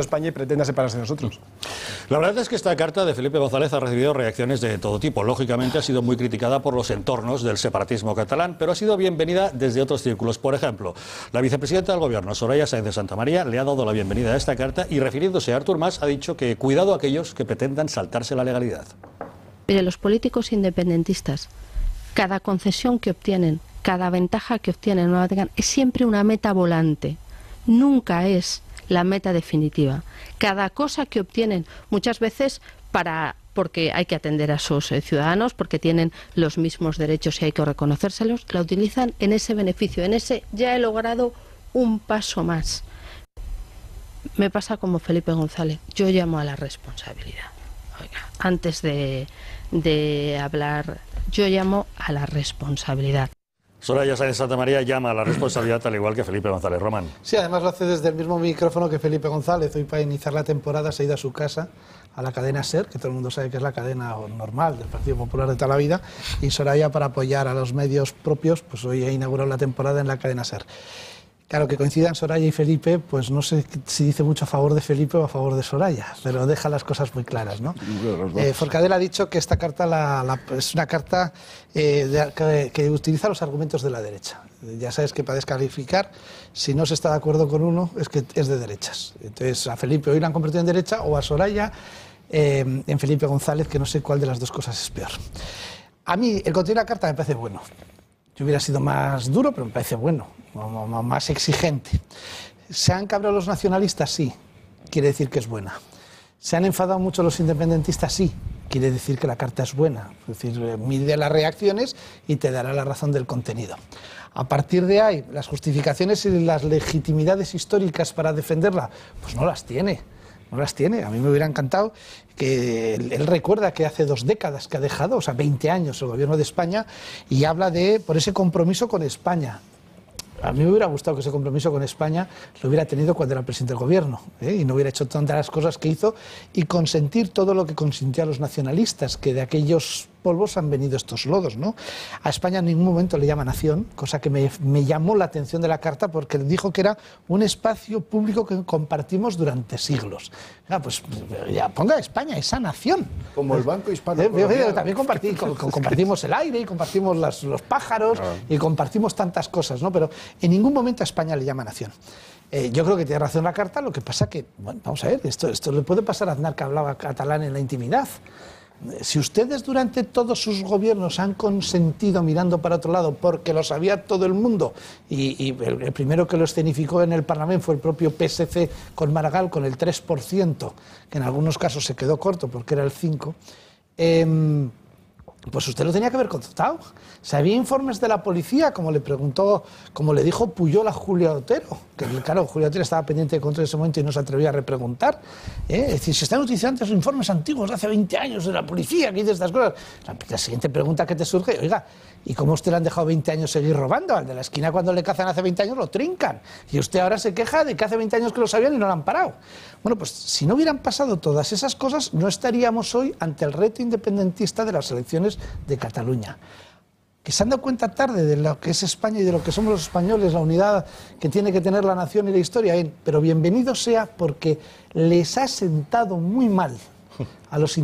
España y pretenda separarse de nosotros. La verdad es que esta carta de Felipe González ha recibido reacciones de todo tipo. Lógicamente ha sido muy criticada por los entornos del separatismo catalán, pero ha sido bienvenida desde otros círculos. Por ejemplo, la vicepresidenta del gobierno, Soraya Sáenz de Santa María, le ha dado la bienvenida a esta carta y refiriéndose a Artur Mas ha dicho que cuidado a aquellos que pretendan saltarse la legalidad. Pero los políticos independentistas, cada concesión que obtienen, cada ventaja que obtienen, es siempre una meta volante. Nunca es la meta definitiva. Cada cosa que obtienen, muchas veces para porque hay que atender a sus eh, ciudadanos, porque tienen los mismos derechos y hay que reconocérselos, la utilizan en ese beneficio, en ese ya he logrado un paso más. Me pasa como Felipe González, yo llamo a la responsabilidad. antes de, de hablar, yo llamo a la responsabilidad. Soraya Sáenz Santa María llama a la responsabilidad tal igual que Felipe González Román. Sí, además lo hace desde el mismo micrófono que Felipe González. Hoy para iniciar la temporada se ha ido a su casa, a la cadena SER, que todo el mundo sabe que es la cadena normal del Partido Popular de toda la vida, y Soraya para apoyar a los medios propios, pues hoy ha inaugurado la temporada en la cadena SER. Claro, que coincidan Soraya y Felipe, pues no sé si dice mucho a favor de Felipe o a favor de Soraya, pero deja las cosas muy claras, ¿no? Eh, Forcadell ha dicho que esta carta es una carta eh, que, utiliza los argumentos de la derecha. Ya sabes que para descalificar, si no se está de acuerdo con uno, es que es de derechas. Entonces, a Felipe hoy la han convertido en derecha o a Soraya eh, en Felipe González, que no sé cuál de las dos cosas es peor. A mí, el contenido de la carta me parece bueno. Yo hubiera sido más duro, pero me parece bueno más exigente. ¿Se han cabrado los nacionalistas? Sí, quiere decir que es buena. ¿Se han enfadado mucho los independentistas? Sí, quiere decir que la carta es buena. Es decir, eh, mide las reacciones y te dará la razón del contenido. A partir de ahí, las justificaciones y las legitimidades históricas para defenderla, pues no las tiene. No las tiene. A mí me hubiera encantado que él, él, recuerda que hace dos décadas que ha dejado, o sea, 20 años el gobierno de España, y habla de por ese compromiso con España. A mí me hubiera gustado que ese compromiso con España lo hubiera tenido cuando era presidente del gobierno ¿eh? y no hubiera hecho tantas las cosas que hizo y consentir todo lo que consintió a los nacionalistas, que de aquellos polvos han venido estos lodos. ¿no? A España en ningún momento le llama nación, cosa que me, llamó la atención de la carta porque dijo que era un espacio público que compartimos durante siglos. Ah, pues ya ponga España, esa nación. Como el Banco Hispano. Eh, eh, también compartimos el aire y compartimos los pájaros ah. y compartimos tantas cosas, ¿no? Pero en ningún momento a España le llama nación. Eh, yo creo que tiene razón la carta, lo que pasa que, bueno, vamos a ver, esto, esto le puede pasar a Aznar que hablaba catalán en la intimidad si ustedes durante todos sus gobiernos han consentido mirando para otro lado porque lo sabía todo el mundo y, el, primero que lo escenificó en el Parlamento fue el propio PSC con Maragall con el 3%, que en algunos casos se quedó corto porque era el 5%, pues usted lo tenía que haber consultado se había informes de la policía, como le preguntó, como le dijo Puyol a Julia Otero, que claro, Julio Otero estaba pendiente de control en ese momento y no se atrevía a repreguntar. ¿eh? Es decir, si están utilizando esos informes antiguos de hace 20 años de la policía que dice estas cosas. La, siguiente pregunta que te surge, oiga, ¿y cómo usted le han dejado 20 años seguir robando? Al de la esquina cuando le cazan hace 20 años lo trincan. Y usted ahora se queja de que hace 20 años que lo sabían y no lo han parado. Bueno, pues si no hubieran pasado todas esas cosas, no estaríamos hoy ante el reto independentista de las elecciones de Cataluña que se han dado cuenta tarde de lo que es España y de lo que somos los españoles, la unidad que tiene que tener la nación y la historia, pero bienvenido sea porque les ha sentado muy mal a los